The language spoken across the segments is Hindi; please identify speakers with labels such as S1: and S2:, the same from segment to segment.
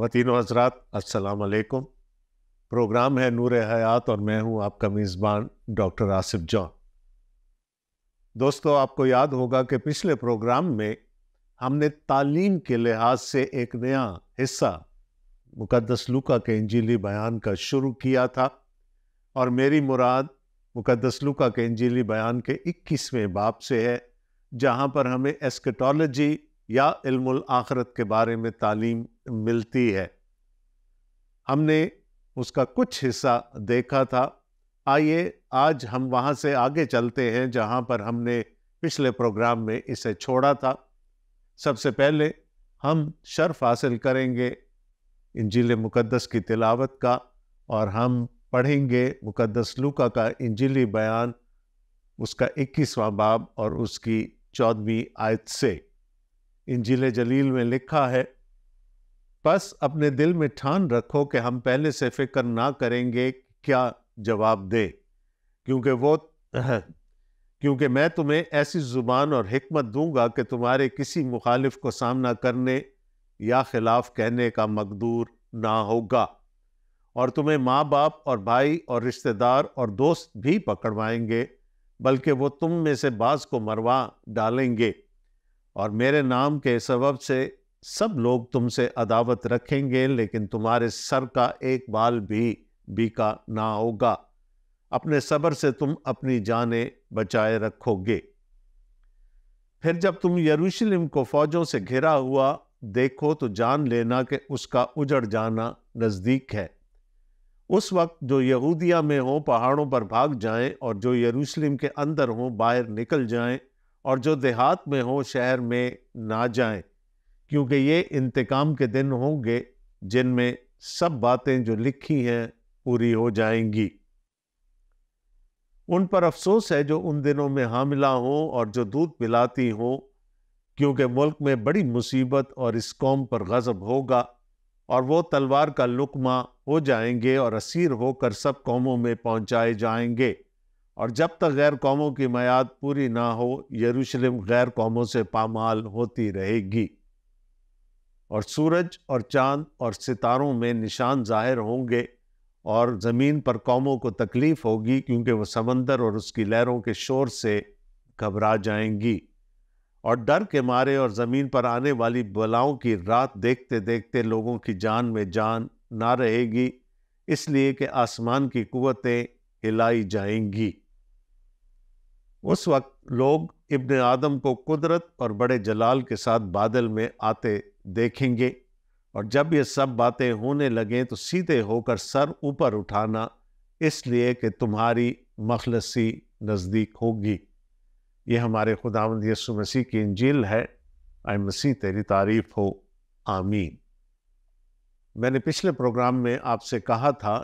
S1: खातिन हजरात असलकुम प्रोग्राम है नूर हयात और मैं हूँ आपका मेज़बान डॉक्टर आसिफ जॉन दोस्तों आपको याद होगा कि पिछले प्रोग्राम में हमने तालीम के लिहाज से एक नया हिस्सा मुकदस लुका के इंजीली बयान का शुरू किया था और मेरी मुराद मुकदस लुका के इंजीली बयान के इक्कीसवें बाप से है जहाँ पर हमें एस्केटोलॉजी या इल्मुल आखरत के बारे में तालीम मिलती है हमने उसका कुछ हिस्सा देखा था आइए आज हम वहाँ से आगे चलते हैं जहाँ पर हमने पिछले प्रोग्राम में इसे छोड़ा था सबसे पहले हम शर्फ हासिल करेंगे इंजील मुकद्दस की तिलावत का और हम पढ़ेंगे मुकद्दस लूका का इंजीली बयान उसका इक्कीसवां बाब और उसकी चौदहवीं आयत से इंजिल जलील में लिखा है बस अपने दिल में ठान रखो कि हम पहले से फिक्र ना करेंगे क्या जवाब दे क्योंकि वो क्योंकि मैं तुम्हें ऐसी ज़ुबान और हमत दूंगा कि तुम्हारे किसी मुखालिफ को सामना करने या खिलाफ कहने का मकदूर ना होगा और तुम्हें माँ बाप और भाई और रिश्तेदार और दोस्त भी पकड़वाएंगे बल्कि वो तुम में से बाज को मरवा डालेंगे और मेरे नाम के सबब से सब लोग तुमसे अदावत रखेंगे लेकिन तुम्हारे सर का एक बाल भी बीका ना होगा अपने सब्र से तुम अपनी जाने बचाए रखोगे फिर जब तुम यरूशलेम को फौजों से घिरा हुआ देखो तो जान लेना कि उसका उजड़ जाना नज़दीक है उस वक्त जो यहूदिया में हों पहाड़ों पर भाग जाएं और जो यरूशलेम के अंदर हों बाहर निकल जाएं और जो देहात में हो शहर में ना जाए क्योंकि ये इंतकाम के दिन होंगे जिनमें सब बातें जो लिखी हैं पूरी हो जाएंगी उन पर अफसोस है जो उन दिनों में हामिला हों और जो दूध पिलाती हों क्योंकि मुल्क में बड़ी मुसीबत और इस कौम पर गज़ब होगा और वो तलवार का लुकमा हो जाएंगे और असीर होकर सब कौमों में पहुंचाए जाएंगे और जब तक गैर कौमों की मैयाद पूरी ना हो यरूशलेम गैर कौमों से पामाल होती रहेगी और सूरज और चांद और सितारों में निशान ज़ाहिर होंगे और ज़मीन पर कौमों को तकलीफ़ होगी क्योंकि वह समंदर और उसकी लहरों के शोर से घबरा जाएंगी और डर के मारे और ज़मीन पर आने वाली बलाओं की रात देखते देखते लोगों की जान में जान ना रहेगी इसलिए कि आसमान की कुतें हिलाई जाएंगी उस वक्त लोग इब्न आदम को कुदरत और बड़े जलाल के साथ बादल में आते देखेंगे और जब ये सब बातें होने लगें तो सीधे होकर सर ऊपर उठाना इसलिए कि तुम्हारी मखलसी नज़दीक होगी ये हमारे खुदावंद यसु मसीह की इंजील है आई मसीह तेरी तारीफ़ हो आमीन मैंने पिछले प्रोग्राम में आपसे कहा था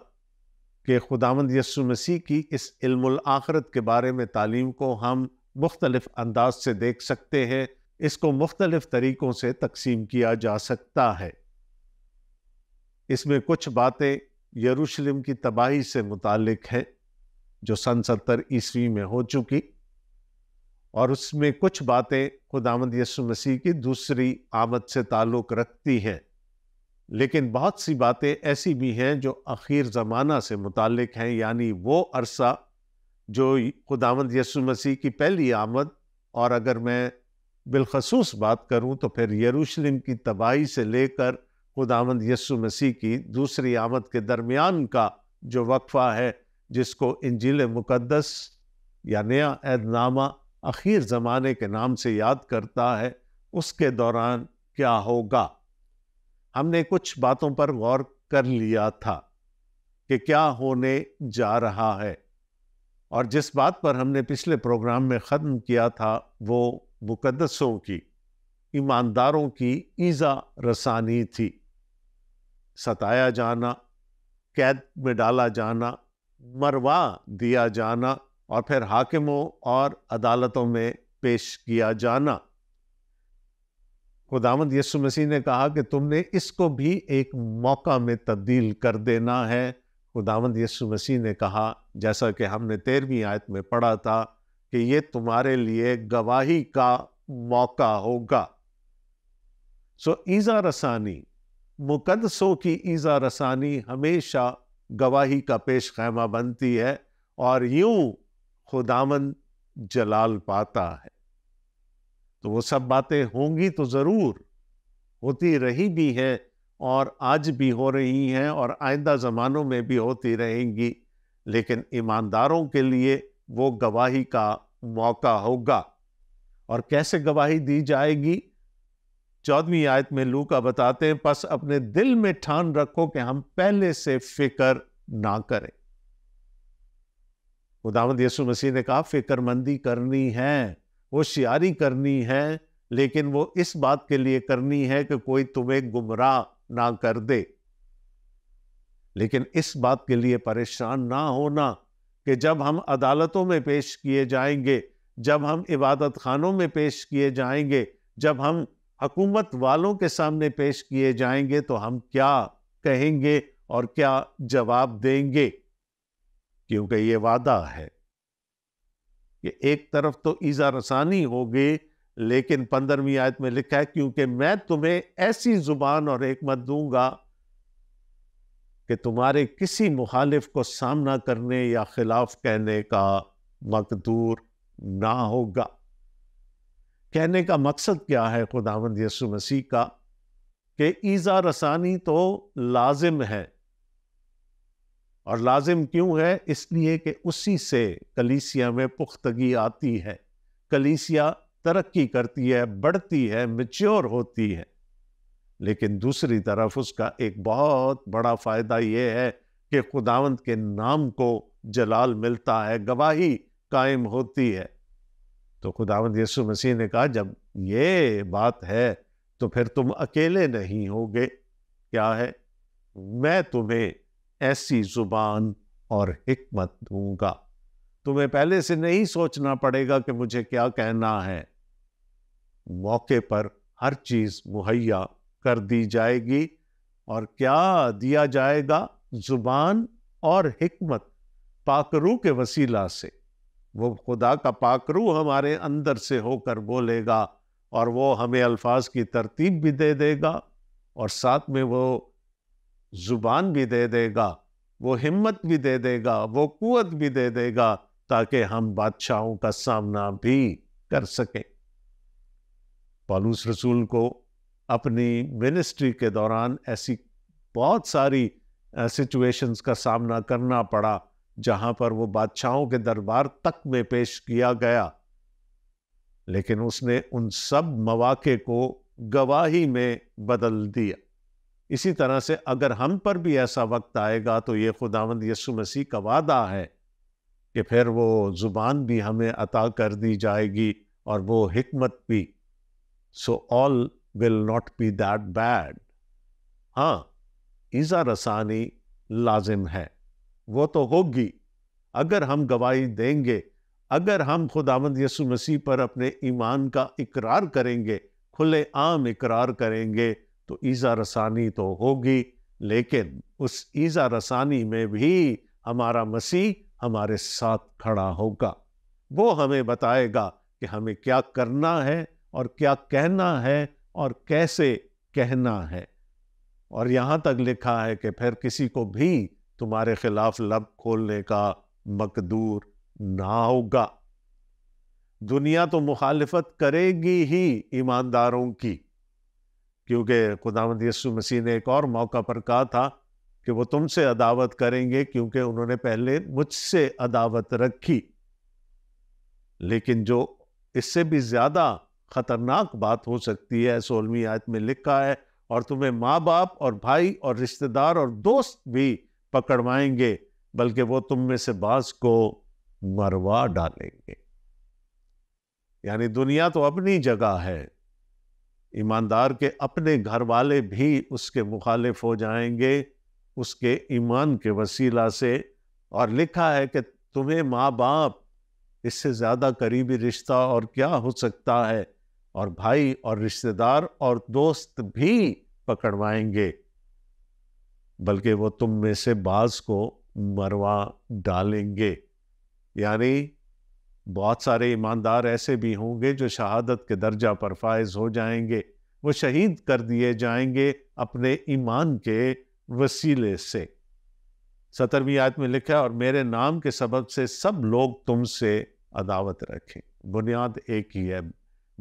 S1: कि खुदावंद यसु मसीह की इस इल्म आखरत के बारे में तालीम को हम मुख्तलफ़ अंदाज से देख सकते हैं इसको मुख्तलिफ तरीक़ों से तकसीम किया जा सकता है इसमें कुछ बातें यरूशलेम की तबाही से मुतक हैं जो सन सत्तर ईस्वी में हो चुकी और उसमें कुछ बातें खुदामद यसु मसीह की दूसरी आमद से ताल्लुक़ रखती हैं लेकिन बहुत सी बातें ऐसी भी हैं जो आखिर ज़माना से मुतक़ हैं यानी वो अरसा जो खुदावंद यसु मसीह की पहली आमद और अगर मैं बिलखसूस बात करूं तो फिर यरूशलेम की तबाही से लेकर खुदावंद यसु मसीह की दूसरी आमद के दरमियान का जो वक्फा है जिसको इंजील मुक़दस या नया ऐदनामा आखिर ज़माने के नाम से याद करता है उसके दौरान क्या होगा हमने कुछ बातों पर गौर कर लिया था कि क्या होने जा रहा है और जिस बात पर हमने पिछले प्रोग्राम में ख़त्म किया था वो मुकदसों की ईमानदारों की ईज़ा रसानी थी सताया जाना कैद में डाला जाना मरवा दिया जाना और फिर हाकिमों और अदालतों में पेश किया जाना खुदामद यसु मसीह ने कहा कि तुमने इसको भी एक मौका में तब्दील कर देना है खुदामद यसु मसीह ने कहा जैसा कि हमने तेरहवीं आयत में पढ़ा था कि ये तुम्हारे लिए गवाही का मौका होगा सो ईज़ा रसानी मुकदसों की ईज़ा रसानी हमेशा गवाही का पेश खैमा बनती है और यूं खुदामन जलाल पाता है तो वो सब बातें होंगी तो ज़रूर होती रही भी हैं और आज भी हो रही हैं और आइंदा ज़मानों में भी होती रहेंगी लेकिन ईमानदारों के लिए वो गवाही का मौका होगा और कैसे गवाही दी जाएगी चौदहवीं आयत में लू का बताते हैं बस अपने दिल में ठान रखो कि हम पहले से फिक्र ना करें खुदावंद यसु मसीह ने कहा फिक्रमंदी करनी है होशियारी करनी है लेकिन वो इस बात के लिए करनी है कि कोई तुम्हें गुमराह ना कर दे लेकिन इस बात के लिए परेशान ना होना कि जब हम अदालतों में पेश किए जाएंगे जब हम इबादत खानों में पेश किए जाएंगे जब हम हकूमत वालों के सामने पेश किए जाएंगे तो हम क्या कहेंगे और क्या जवाब देंगे क्योंकि ये वादा है कि एक तरफ तो ईजा रसानी होगी लेकिन पंद्रहवीं आयत में लिखा है क्योंकि मैं तुम्हें ऐसी जुबान और हमत दूंगा कि तुम्हारे किसी मुखालिफ को सामना करने या खिलाफ कहने का मकदूर ना होगा कहने का मकसद क्या है खुदावंद यसु मसीह का कि ईज़ा रसानी तो लाजिम है और लाजिम क्यों है इसलिए कि उसी से कलीसिया में पुख्तगी आती है कलीसिया तरक्की करती है बढ़ती है मच्योर होती है लेकिन दूसरी तरफ उसका एक बहुत बड़ा फ़ायदा ये है कि खुदावंत के नाम को जलाल मिलता है गवाही कायम होती है तो खुदावंत यीशु मसीह ने कहा जब ये बात है तो फिर तुम अकेले नहीं होगे क्या है मैं तुम्हें ऐसी जुबान और हिकमत दूंगा तुम्हें पहले से नहीं सोचना पड़ेगा कि मुझे क्या कहना है मौके पर हर चीज मुहैया कर दी जाएगी और क्या दिया जाएगा जुबान और हिकमत पाकरू के वसीला से वो खुदा का पाकरू हमारे अंदर से होकर बोलेगा और वो हमें अल्फाज की तरतीब भी दे देगा और साथ में वो ज़ुबान भी दे देगा वो हिम्मत भी दे देगा वो कुत भी दे देगा ताकि हम बादशाहों का सामना भी कर सकें पालूस रसूल को अपनी मिनिस्ट्री के दौरान ऐसी बहुत सारी सिचुएशंस का सामना करना पड़ा जहां पर वो बादशाहों के दरबार तक में पेश किया गया लेकिन उसने उन सब मौाक़े को गवाही में बदल दिया इसी तरह से अगर हम पर भी ऐसा वक्त आएगा तो ये खुदावंद यसु मसीह का वादा है कि फिर वो ज़ुबान भी हमें अता कर दी जाएगी और वो हमत भी so all will not be that bad हाँ ईज़ा रसानी लाजिम है वो तो होगी अगर हम गवाही देंगे अगर हम खुदावंद यसु मसीह पर अपने ईमान का इकरार करेंगे खुले आम इकरार करेंगे तो ईज़ा रसानी तो होगी लेकिन उस ईज़ा रसानी में भी हमारा मसीह हमारे साथ खड़ा होगा वो हमें बताएगा कि हमें क्या करना है और क्या कहना है और कैसे कहना है और यहाँ तक लिखा है कि फिर किसी को भी तुम्हारे खिलाफ लब खोलने का मकदूर ना होगा दुनिया तो मुखालफत करेगी ही ईमानदारों की क्योंकि खुदावंद यसु मसीह ने एक और मौका पर कहा था कि वो तुमसे अदावत करेंगे क्योंकि उन्होंने पहले मुझसे अदावत रखी लेकिन जो इससे भी ज़्यादा खतरनाक बात हो सकती है सोलहवीं आयत में लिखा है और तुम्हें माँ बाप और भाई और रिश्तेदार और दोस्त भी पकड़वाएंगे बल्कि वो तुम में से बास को मरवा डालेंगे यानी दुनिया तो अपनी जगह है ईमानदार के अपने घर वाले भी उसके मुखालिफ हो जाएंगे उसके ईमान के वसीला से और लिखा है कि तुम्हें माँ बाप इससे ज़्यादा करीबी रिश्ता और क्या हो सकता है और भाई और रिश्तेदार और दोस्त भी पकड़वाएंगे बल्कि वो तुम में से बाज को मरवा डालेंगे यानी बहुत सारे ईमानदार ऐसे भी होंगे जो शहादत के दर्जा पर फायज हो जाएंगे वो शहीद कर दिए जाएंगे अपने ईमान के वसीले से सत्रहवीं आयत में लिखा और मेरे नाम के सबब से सब लोग तुमसे अदावत रखें बुनियाद एक ही है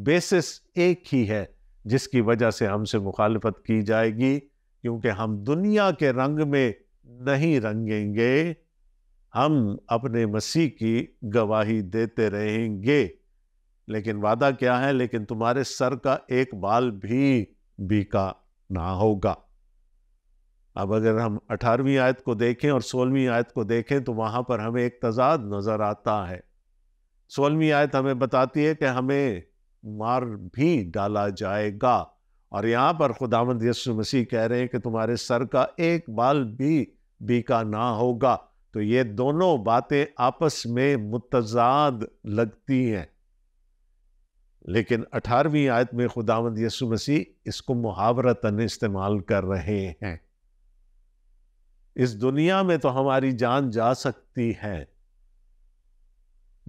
S1: बेसिस एक ही है जिसकी वजह से हमसे मुखालफत की जाएगी क्योंकि हम दुनिया के रंग में नहीं रंगेंगे हम अपने मसीह की गवाही देते रहेंगे लेकिन वादा क्या है लेकिन तुम्हारे सर का एक बाल भी बीका ना होगा अब अगर हम 18वीं आयत को देखें और 16वीं आयत को देखें तो वहाँ पर हमें एक तजाद नज़र आता है सोलहवीं आयत हमें बताती है कि हमें मार भी डाला जाएगा और यहाँ पर खुदामंद यसु मसीह कह रहे हैं कि तुम्हारे सर का एक बाल भी बीका ना होगा तो ये दोनों बातें आपस में मुतजाद लगती हैं लेकिन अठारहवीं आयत में खुदावंद यसु मसीह इसको मुहावरतन इस्तेमाल कर रहे हैं इस दुनिया में तो हमारी जान जा सकती है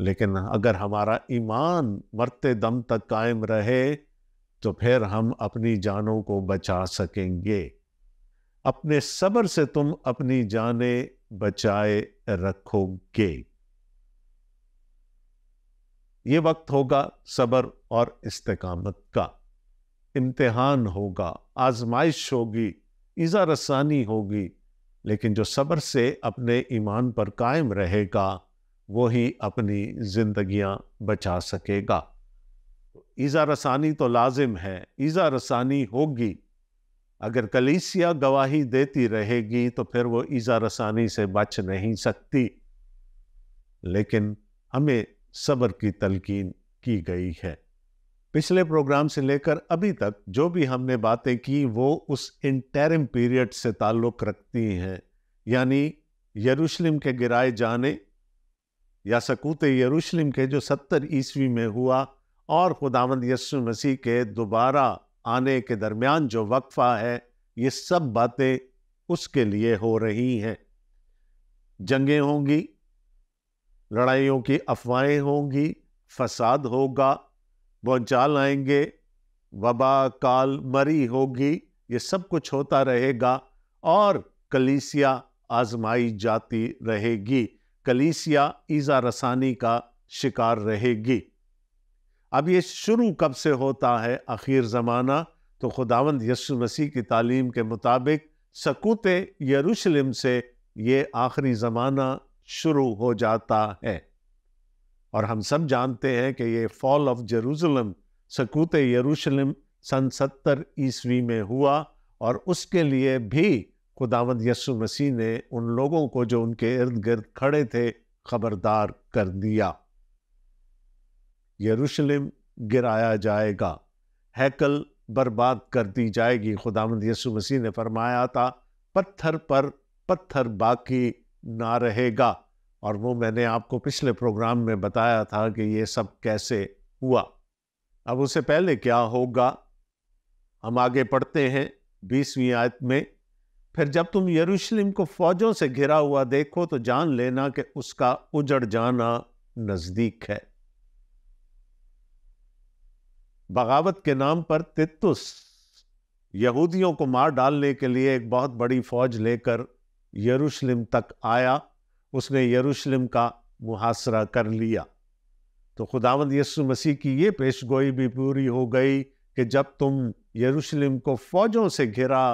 S1: लेकिन अगर हमारा ईमान मरते दम तक कायम रहे तो फिर हम अपनी जानों को बचा सकेंगे अपने सब्र से तुम अपनी जानें बचाए रखोगे ये वक्त होगा सबर और इस्तकामत का इम्तिहान होगा आजमाइश होगी ईज़ा रसानी होगी लेकिन जो सब्र से अपने ईमान पर कायम रहेगा वो ही अपनी ज़िंदगियाँ बचा सकेगा ईज़ा तो रसानी तो लाजिम है ईज़ा रसानी होगी अगर कलीसिया गवाही देती रहेगी तो फिर वो ईज़ा रसानी से बच नहीं सकती लेकिन हमें सब्र की तलकीन की गई है पिछले प्रोग्राम से लेकर अभी तक जो भी हमने बातें की वो उस इंटरम पीरियड से ताल्लुक़ रखती हैं यानी यरूशलेम के गिराए जाने या सकूत यरूशलेम के जो सत्तर ईस्वी में हुआ और खुदावंद यसु मसीह के दोबारा आने के दरमियान जो वक्फा है ये सब बातें उसके लिए हो रही हैं जंगें होंगी लड़ाइयों की अफवाहें होंगी फसाद होगा बोचाल आएंगे वबा काल मरी होगी ये सब कुछ होता रहेगा और कलीसिया आजमाई जाती रहेगी कलीसिया ईज़ा रसानी का शिकार रहेगी अब ये शुरू कब से होता है आखिर ज़माना तो खुदावंद यसु मसीह की तालीम के मुताबिक सकूत यरूशलेम से ये आखिरी ज़माना शुरू हो जाता है और हम सब जानते हैं कि ये फॉल ऑफ जेरूसलम सकूत यरूशलेम सन सत्तर ईस्वी में हुआ और उसके लिए भी खुदावंद यसु मसीह ने उन लोगों को जो उनके इर्द गिर्द खड़े थे खबरदार कर दिया यरूशलेम गिराया जाएगा हैकल बर्बाद कर दी जाएगी खुदामद यसु मसीह ने फरमाया था पत्थर पर पत्थर बाकी ना रहेगा और वो मैंने आपको पिछले प्रोग्राम में बताया था कि ये सब कैसे हुआ अब उससे पहले क्या होगा हम आगे पढ़ते हैं बीसवीं आयत में फिर जब तुम यरूशलेम को फौजों से घिरा हुआ देखो तो जान लेना कि उसका उजड़ जाना नज़दीक है बगावत के नाम पर तितुस यहूदियों को मार डालने के लिए एक बहुत बड़ी फौज लेकर यरूशलेम तक आया उसने यरूशलेम का मुहासरा कर लिया तो खुदावंद यसु मसीह की ये पेशगोई भी पूरी हो गई कि जब तुम यरूशलेम को फौजों से घिरा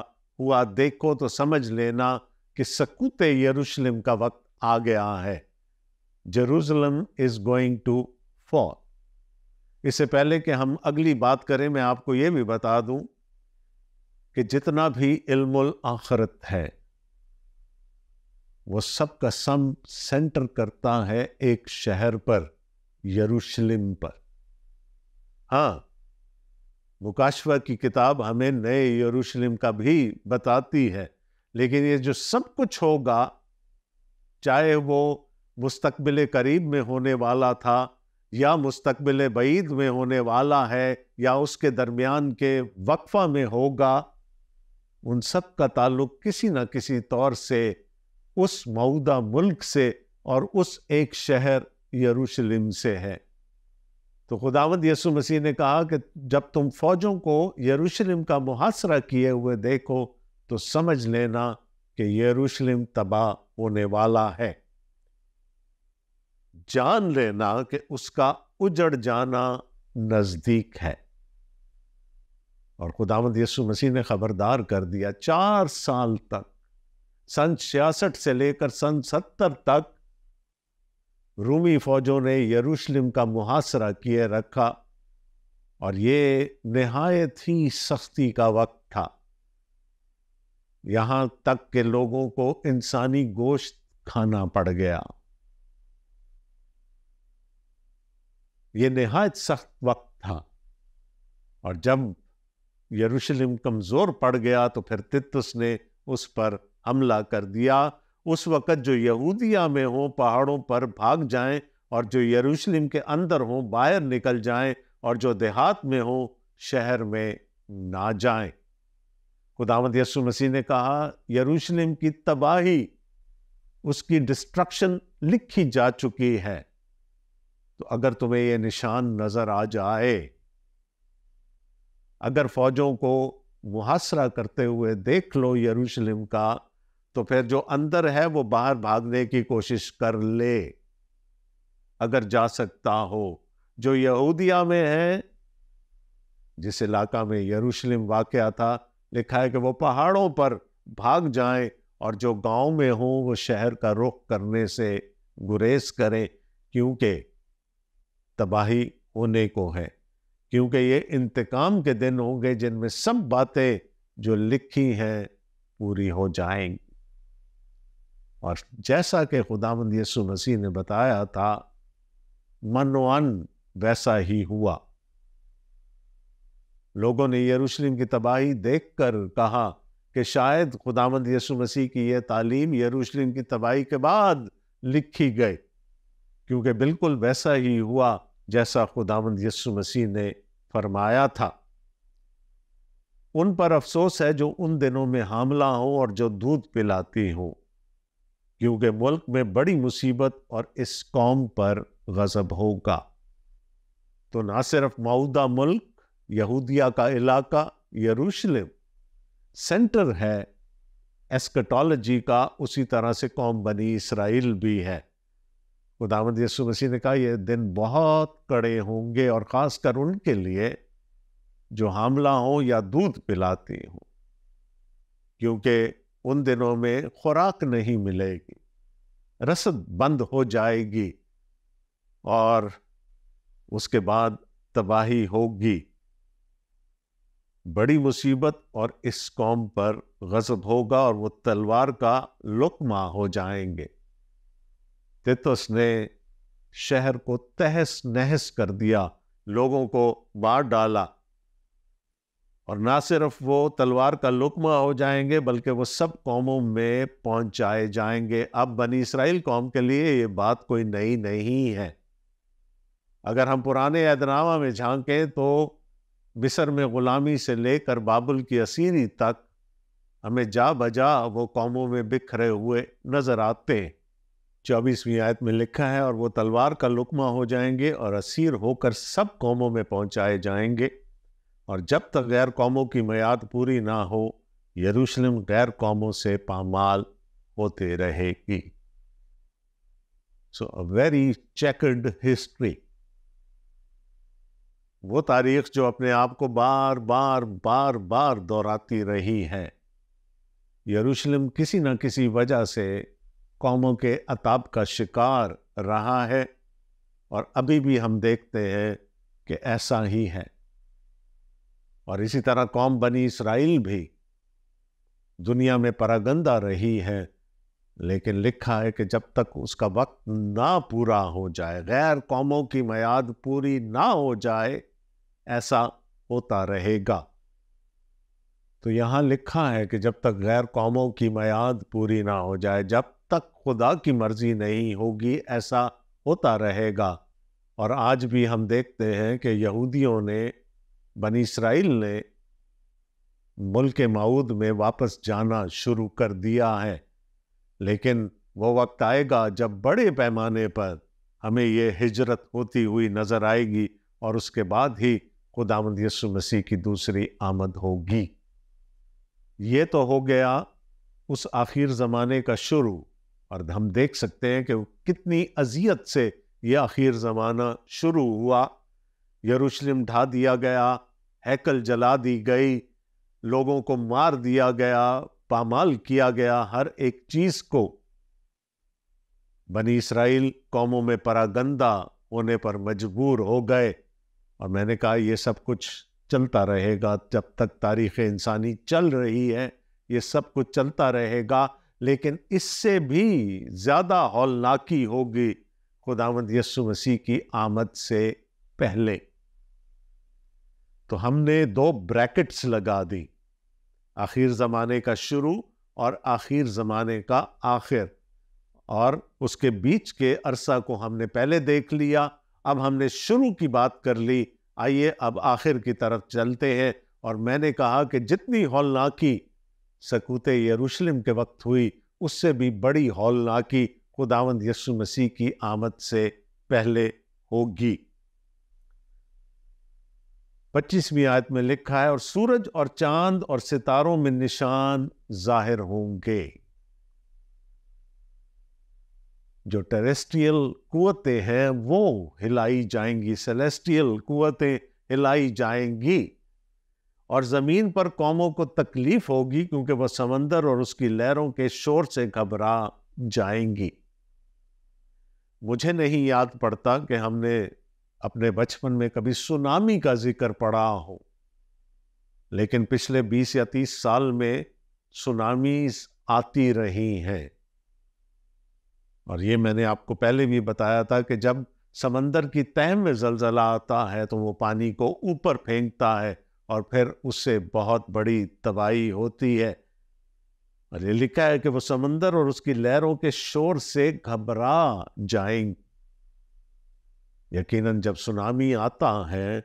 S1: हुआ देखो तो समझ लेना कि सकूते यरूशलेम का वक्त आ गया है Jerusalem is going to fall इससे पहले कि हम अगली बात करें मैं आपको ये भी बता दूं कि जितना भी इल्मुल आखरत है वो सब का सम सेंटर करता है एक शहर पर यरूशलेम पर हाँ मुकाशवा की किताब हमें नए यरूशलेम का भी बताती है लेकिन ये जो सब कुछ होगा चाहे वो मुस्तकबिल करीब में होने वाला था या मुस्तबिल बीद में होने वाला है या उसके दरमियान के वक्फा में होगा उन सब का ताल्लुक किसी न किसी तौर से उस मऊदा मुल्क से और उस एक शहर यरूशलेम से है तो खुदावंद यसु मसीह ने कहा कि जब तुम फौजों को यरूशलेम का मुहासरा किए हुए देखो तो समझ लेना कि यरूशलेम तबाह होने वाला है जान लेना कि उसका उजड़ जाना नज़दीक है और खुदामद यसु मसीह ने खबरदार कर दिया चार साल तक सन छियासठ से लेकर सन सत्तर तक रूमी फौजों ने यरूशलेम का मुहासरा किए रखा और ये नहायत ही सख्ती का वक्त था यहाँ तक के लोगों को इंसानी गोश्त खाना पड़ गया ये नहायत सख्त वक्त था और जब यरूशलेम कमज़ोर पड़ गया तो फिर तितुस ने उस पर हमला कर दिया उस वक़्त जो यहूदिया में हो पहाड़ों पर भाग जाएं और जो यरूशलेम के अंदर हों बाहर निकल जाएं और जो देहात में हों शहर में ना जाएं खुदामद यसु मसीह ने कहा यरूशलेम की तबाही उसकी डिस्ट्रक्शन लिखी जा चुकी है तो अगर तुम्हें ये निशान नज़र आ जाए अगर फौजों को मुहासरा करते हुए देख लो यरूशलेम का तो फिर जो अंदर है वो बाहर भागने की कोशिश कर ले अगर जा सकता हो जो यहूदिया में है जिस इलाका में यरूशलेम वाक़ था लिखा है कि वो पहाड़ों पर भाग जाएं और जो गांव में हों वो शहर का रुख करने से गुरेज करें क्योंकि तबाही होने को है क्योंकि ये इंतकाम के दिन होंगे जिनमें सब बातें जो लिखी हैं पूरी हो जाएंगी और जैसा कि खुदामंद यसु मसीह ने बताया था मनोअन वैसा ही हुआ लोगों ने यरूशलेम की तबाही देखकर कहा कि शायद खुदामंद यसु मसीह की यह तालीम यरूशलेम की तबाही के बाद लिखी गई क्योंकि बिल्कुल वैसा ही हुआ जैसा खुदावंद यसु मसीह ने फरमाया था उन पर अफसोस है जो उन दिनों में हामला हो और जो दूध पिलाती हो क्योंकि मुल्क में बड़ी मुसीबत और इस कौम पर गजब होगा तो ना सिर्फ मऊदा मुल्क यहूदिया का इलाका यरूशलेम सेंटर है एस्कटोलॉजी का उसी तरह से कौम बनी इसराइल भी है खुदावंद यसु मसीह ने कहा ये दिन बहुत कड़े होंगे और ख़ासकर उनके लिए जो हमला हो या दूध पिलाती हों क्योंकि उन दिनों में खुराक नहीं मिलेगी रसद बंद हो जाएगी और उसके बाद तबाही होगी बड़ी मुसीबत और इस कौम पर गज़ब होगा और वो तलवार का लुकमा हो जाएंगे तितुस तो ने शहर को तहस नहस कर दिया लोगों को मार डाला और ना सिर्फ वो तलवार का लुकमा हो जाएंगे बल्कि वो सब कौमों में पहुंचाए जाएंगे अब बनी इसराइल कौम के लिए ये बात कोई नई नहीं है अगर हम पुराने ऐदनामा में झांकें तो मिस्र में ग़ुलामी से लेकर बाबुल की असीरी तक हमें जा बजा वो कौमों में बिखरे हुए नज़र आते हैं चौबीसवीं आयत में लिखा है और वो तलवार का लुकमा हो जाएंगे और असीर होकर सब कौमों में पहुंचाए जाएंगे और जब तक गैर कौमों की मैयाद पूरी ना हो यरूशलेम गैर कौमों से पामाल होते रहेगी so a very checkered history वो तारीख जो अपने आप को बार बार बार बार दोहराती रही है यरूशलेम किसी न किसी वजह से कौमों के अताब का शिकार रहा है और अभी भी हम देखते हैं कि ऐसा ही है और इसी तरह कौम बनी इसराइल भी दुनिया में परागंदा रही है लेकिन लिखा है कि जब तक उसका वक्त ना पूरा हो जाए गैर कौमों की मैद पूरी ना हो जाए ऐसा होता रहेगा तो यहाँ लिखा है कि जब तक गैर कौमों की मैद पूरी ना हो जाए जब तक खुदा की मर्जी नहीं होगी ऐसा होता रहेगा और आज भी हम देखते हैं कि यहूदियों ने बनी इसराइल ने मुल्क माऊद में वापस जाना शुरू कर दिया है लेकिन वो वक्त आएगा जब बड़े पैमाने पर हमें ये हिजरत होती हुई नज़र आएगी और उसके बाद ही खुदामद यसु मसीह की दूसरी आमद होगी ये तो हो गया उस आखिर ज़माने का शुरू और हम देख सकते हैं कि कितनी अजियत से यह आखिर ज़माना शुरू हुआ यरूशलेम ढा दिया गया हैकल जला दी गई लोगों को मार दिया गया पामाल किया गया हर एक चीज़ को बनी इसराइल कौमों में परागंदा होने पर मजबूर हो गए और मैंने कहा ये सब कुछ चलता रहेगा जब तक तारीख़ इंसानी चल रही है ये सब कुछ चलता रहेगा लेकिन इससे भी ज़्यादा हौलनाकी होगी खुदावंद यस्सु मसीह की आमद से पहले तो हमने दो ब्रैकेट्स लगा दी आखिर ज़माने का शुरू और आखिर ज़माने का आखिर और उसके बीच के अरसा को हमने पहले देख लिया अब हमने शुरू की बात कर ली आइए अब आखिर की तरफ चलते हैं और मैंने कहा कि जितनी हौलनाकी सकूत यरूशलेम के वक्त हुई उससे भी बड़ी हौलनाकी खुदावंद यसु मसीह की आमद से पहले होगी पच्चीसवीं आयत में लिखा है और सूरज और चांद और सितारों में निशान जाहिर होंगे जो टेरेस्ट्रियल कुतें हैं वो हिलाई जाएंगी सेलेस्टियल कुतें हिलाई जाएंगी और ज़मीन पर कौमों को तकलीफ होगी क्योंकि वह समंदर और उसकी लहरों के शोर से घबरा जाएंगी मुझे नहीं याद पड़ता कि हमने अपने बचपन में कभी सुनामी का जिक्र पढ़ा हो लेकिन पिछले 20 या 30 साल में सुनामी आती रही हैं और ये मैंने आपको पहले भी बताया था कि जब समंदर की तह में जलजला आता है तो वो पानी को ऊपर फेंकता है और फिर उससे बहुत बड़ी तबाही होती है और ये लिखा है कि वो समंदर और उसकी लहरों के शोर से घबरा जाएंगे यकीनन जब सुनामी आता है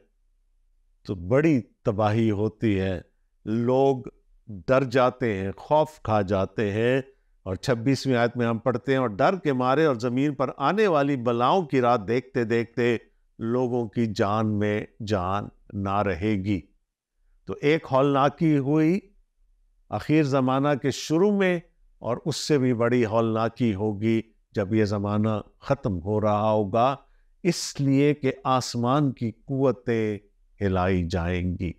S1: तो बड़ी तबाही होती है लोग डर जाते हैं खौफ खा जाते हैं और 26वीं आयत में हम पढ़ते हैं और डर के मारे और ज़मीन पर आने वाली बलाओं की रात देखते देखते लोगों की जान में जान ना रहेगी तो एक हौलनाकी हुई आखिर ज़माना के शुरू में और उससे भी बड़ी हौलनाकी होगी जब ये ज़माना ख़त्म हो रहा होगा इसलिए कि आसमान की कुतें हिलाई जाएंगी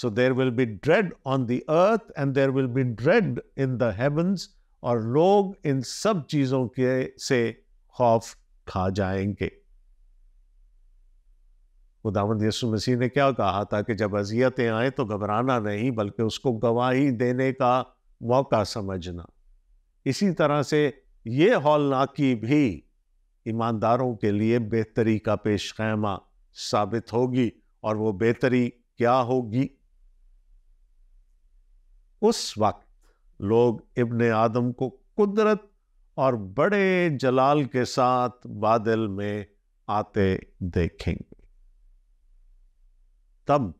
S1: so there will be dread on the earth and there will be dread in the heavens और लोग इन सब चीज़ों के से खौफ खा जाएंगे खुदावंद यसु मसीह ने क्या कहा था कि जब अजियतें आए तो घबराना नहीं बल्कि उसको गवाही देने का मौका समझना इसी तरह से ये हौलनाकी भी ईमानदारों के लिए बेहतरी का पेश खैमा साबित होगी और वो बेहतरी क्या होगी उस वक्त लोग इब्न आदम को कुदरत और बड़े जलाल के साथ बादल में आते देखेंगे तब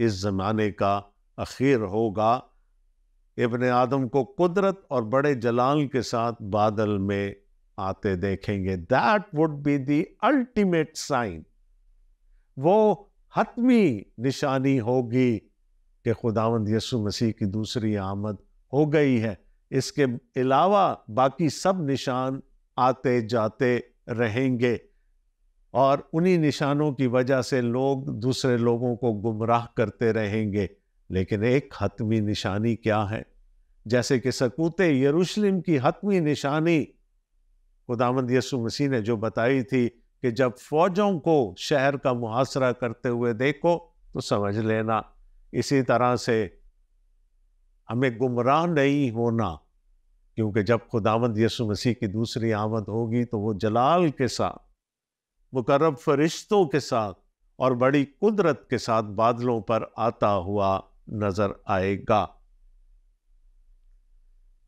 S1: इस ज़माने का अखीर होगा इबन आदम को कुदरत और बड़े जलाल के साथ बादल में आते देखेंगे that would be the ultimate sign वो हतमी निशानी होगी कि खुदावंद यसु मसीह की दूसरी आमद हो गई है इसके अलावा बाकी सब निशान आते जाते रहेंगे और उन्हीं निशानों की वजह से लोग दूसरे लोगों को गुमराह करते रहेंगे लेकिन एक हतमी निशानी क्या है जैसे कि सकूते यरूशलेम की हतमी निशानी खुदामंद यसु मसीह ने जो बताई थी कि जब फौजों को शहर का मुहासरा करते हुए देखो तो समझ लेना इसी तरह से हमें गुमराह नहीं होना क्योंकि जब खुदावंद यसु मसीह की दूसरी आमद होगी तो वो जलाल के साथ मुकरब फरिश्तों के साथ और बड़ी कुदरत के साथ बादलों पर आता हुआ नजर आएगा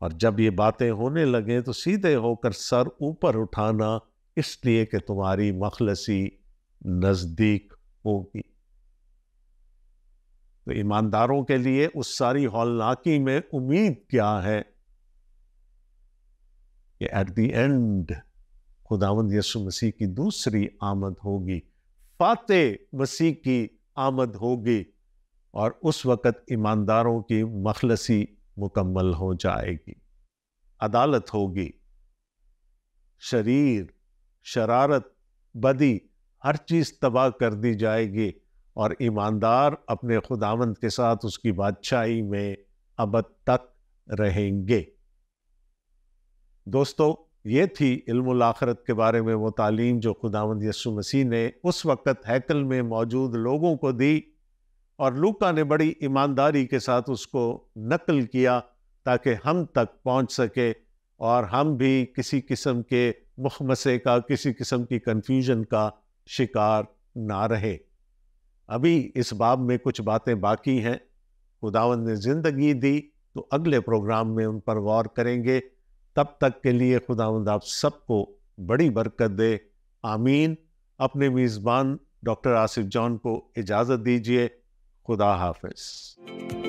S1: और जब ये बातें होने लगें तो सीधे होकर सर ऊपर उठाना इसलिए कि तुम्हारी मखलसी नज़दीक होगी तो ईमानदारों के लिए उस सारी हौलनाकी में उम्मीद क्या है कि एट द एंड खुदावंद यसु मसीह की दूसरी आमद होगी फाते मसीह की आमद होगी और उस वक़्त ईमानदारों की मखलसी मुकम्मल हो जाएगी अदालत होगी शरीर शरारत बदी हर चीज़ तबाह कर दी जाएगी और ईमानदार अपने खुदावंद के साथ उसकी बादशाही में अब तक रहेंगे दोस्तों ये थी इल्म आखरत के बारे में वो तालीम जो खुदावंद यसु मसीह ने उस वक़्त हैकल में मौजूद लोगों को दी और लूका ने बड़ी ईमानदारी के साथ उसको नकल किया ताकि हम तक पहुंच सके और हम भी किसी किस्म के मुखमसे का किसी किस्म की कन्फ्यूजन का शिकार ना रहे अभी इस बाब में कुछ बातें बाकी हैं खुदावंद ने ज़िंदगी दी तो अगले प्रोग्राम में उन पर गौर करेंगे तब तक के लिए खुदा आप सबको बड़ी बरकत दे आमीन अपने मेज़बान डॉक्टर आसिफ जॉन को इजाज़त दीजिए खुदा हाफिज़